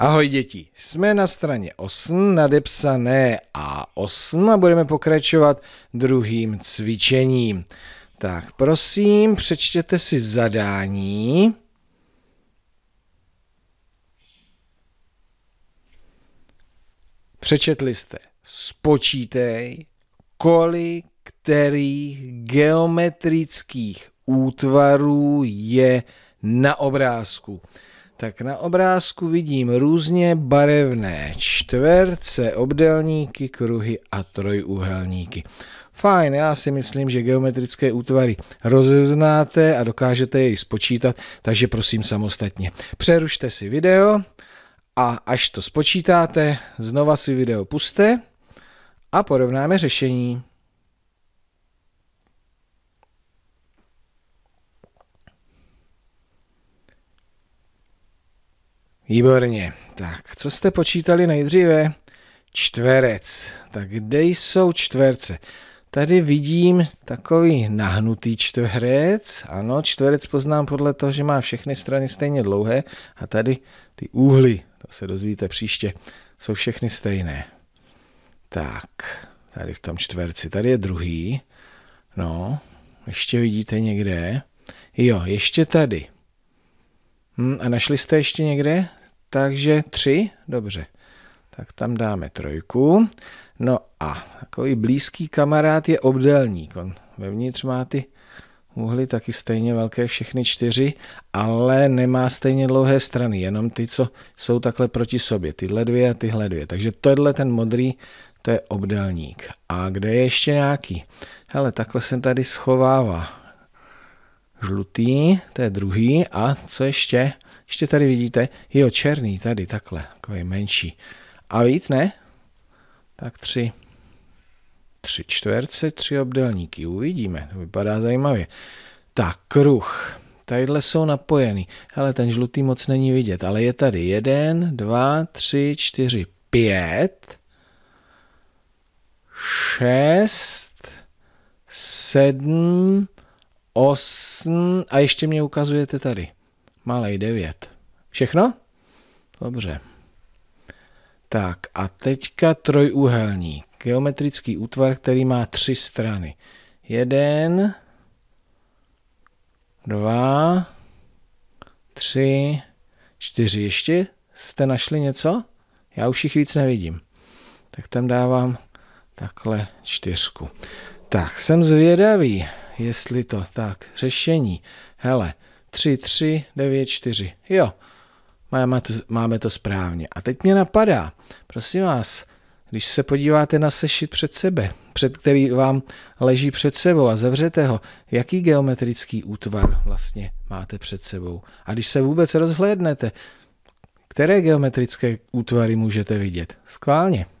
Ahoj děti, jsme na straně 8, nadepsané A8 a budeme pokračovat druhým cvičením. Tak prosím, přečtěte si zadání. Přečetli jste, spočítej, kolik kterých geometrických útvarů je na obrázku tak na obrázku vidím různě barevné čtverce, obdelníky, kruhy a trojúhelníky. Fajn, já si myslím, že geometrické útvary rozeznáte a dokážete jej spočítat, takže prosím samostatně. Přerušte si video a až to spočítáte, znova si video puste a porovnáme řešení. Výborně. Tak, co jste počítali nejdříve? Čtverec. Tak kde jsou čtverce? Tady vidím takový nahnutý čtverec. Ano, čtverec poznám podle toho, že má všechny strany stejně dlouhé. A tady ty úhly, to se dozvíte příště, jsou všechny stejné. Tak, tady v tom čtverci, tady je druhý. No, ještě vidíte někde. Jo, ještě tady. Hmm, a našli jste ještě někde? Takže tři, dobře. Tak tam dáme trojku. No a takový blízký kamarád je obdelník. On vevnitř má ty uhly taky stejně velké všechny čtyři, ale nemá stejně dlouhé strany, jenom ty, co jsou takhle proti sobě, tyhle dvě a tyhle dvě. Takže tohle ten modrý, to je obdelník. A kde je ještě nějaký? Hele, takhle se tady schovává žlutý, to je druhý a co ještě? Ještě tady vidíte, jo, černý tady, takhle, takový menší. A víc ne? Tak tři, tři čtverce, tři obdelníky, uvidíme, to vypadá zajímavě. Tak, kruh, tadyhle jsou napojený. Hele, ten žlutý moc není vidět, ale je tady jeden, dva, tři, čtyři, pět, šest, sedm, 8 a ještě mě ukazujete tady. Malej 9. Všechno? Dobře. Tak a teďka trojúhelník. Geometrický útvar, který má tři strany. Jeden, dva, tři, čtyři. Ještě jste našli něco? Já už jich víc nevidím. Tak tam dávám takhle čtyřku. Tak jsem zvědavý jestli to tak. Řešení. Hele, 3, 3, 9, 4. Jo, máme to, máme to správně. A teď mě napadá, prosím vás, když se podíváte na sešit před sebe, před který vám leží před sebou a zavřete ho, jaký geometrický útvar vlastně máte před sebou. A když se vůbec rozhlédnete, které geometrické útvary můžete vidět? Skválně.